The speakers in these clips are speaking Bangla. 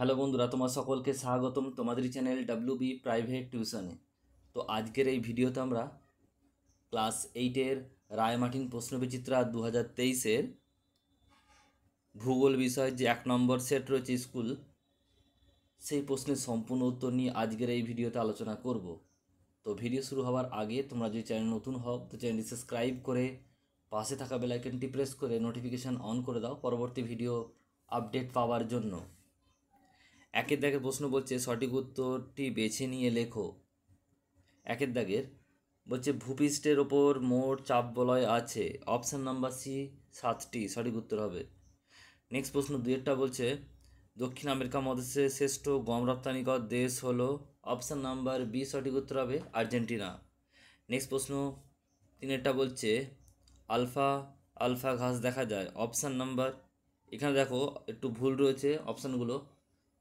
হ্যালো বন্ধুরা তোমার সকলকে স্বাগতম তোমাদের চ্যানেল ডাব্লিউ বি প্রাইভেট টিউশনে তো আজকের এই ভিডিওতে আমরা ক্লাস এইটের রায়মার্টিন প্রশ্নবিচিত্রা দু হাজার তেইশের ভূগোল বিষয়ের যে এক নম্বর সেট রয়েছে স্কুল সেই প্রশ্নের সম্পূর্ণ উত্তর নিয়ে আজকের এই ভিডিওতে আলোচনা করব তো ভিডিও শুরু হওয়ার আগে তোমরা যদি চ্যানেল নতুন হও তো চ্যানেলটি সাবস্ক্রাইব করে পাশে থাকা বেলাইকনটি প্রেস করে নোটিফিকেশান অন করে দাও পরবর্তী ভিডিও আপডেট পাওয়ার জন্য একের দাগের প্রশ্ন বলছে সঠিক উত্তরটি বেছে নিয়ে লেখো একের দাগের বলছে ভূপৃষ্ঠের ওপর মোট চাপ বলয় আছে অপশান নাম্বার সি সাতটি সঠিক উত্তর হবে নেক্সট প্রশ্ন দুয়েরটা বলছে দক্ষিণ আমেরিকা মহাদেশে শ্রেষ্ঠ গম রপ্তানিকর দেশ হলো অপশান নাম্বার বি সঠিক উত্তর হবে আর্জেন্টিনা নেক্সট প্রশ্ন তিনেরটা বলছে আলফা আলফা ঘাস দেখা যায় অপশান নাম্বার এখানে দেখো একটু ভুল রয়েছে অপশানগুলো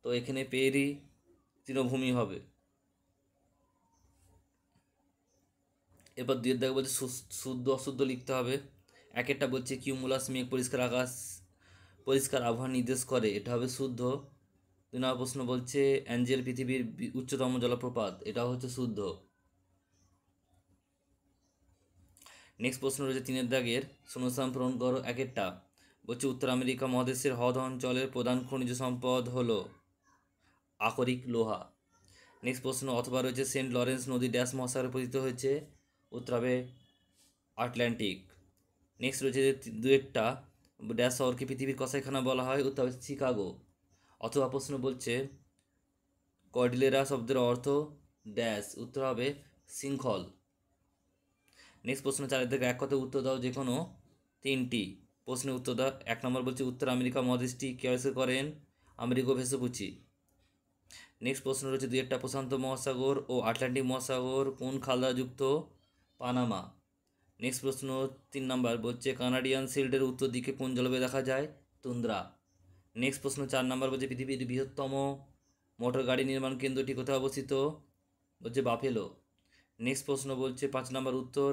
তো এখানে পেয়েরই তৃণভূমি হবে এরপর দিয়ে দাগে বলছে শুদ্ধ অশুদ্ধ লিখতে হবে এক একটা বলছে কিউমুলাস মেঘ পরিষ্কার আকাশ পরিষ্কার আবহাওয়া নির্দেশ করে এটা হবে শুদ্ধ দুই নম্বর প্রশ্ন বলছে অ্যাঞ্জেল পৃথিবীর উচ্চতম জলপ্রপাত এটা হচ্ছে শুদ্ধ নেক্সট প্রশ্ন রয়েছে তিনের দাগের সোনসাম পূরণ করো এক একটা বলছে উত্তর আমেরিকা মহাদেশের হদ অঞ্চলের প্রধান খনিজ সম্পদ হলো আকরিক লোহা নেক্সট প্রশ্ন অথবা রয়েছে সেন্ট লরেন্স নদী ড্যাশ মহাসাগরে পতিত হয়েছে উত্তর হবে আটলান্টিক নেক্সট রয়েছে দু একটা ড্যাশ শহরকে পৃথিবীর কসাইখানা বলা হয় উত্তর হবে শিকাগো অথবা প্রশ্ন বলছে কডিলেরা শব্দের অর্থ ড্যাশ উত্তর হবে শৃঙ্খল নেক্সট প্রশ্ন চারের থেকে এক কথা উত্তর দাও যে কোনো তিনটি প্রশ্নের উত্তর দাও এক নম্বর বলছে উত্তর আমেরিকা মহাদেশটি কেয়ারসে করেন আমেরিকো পুচি নেক্সট প্রশ্ন রয়েছে দুই একটা প্রশান্ত মহাসাগর ও আটলান্টিক মহাসাগর কোন খালদা যুক্ত পানামা নেক্সট প্রশ্ন তিন নাম্বার বলছে কানাডিয়ান শিল্ডের উত্তর দিকে কোন জলবায়ু দেখা যায় তুন্দ্রা নেক্সট প্রশ্ন চার নাম্বার বলছে পৃথিবীর বৃহত্তম মোটর গাড়ি নির্মাণ কেন্দ্রটি কোথায় অবস্থিত বলছে বাফেলো নেক্সট প্রশ্ন বলছে পাঁচ নাম্বার উত্তর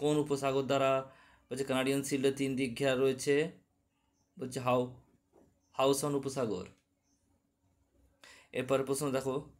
কোন উপসাগর দ্বারা বলছে কানাডিয়ান শিল্ডের তিন দিক ঘেরা রয়েছে বলছে হাউ হাউসন উপসাগর el eh, that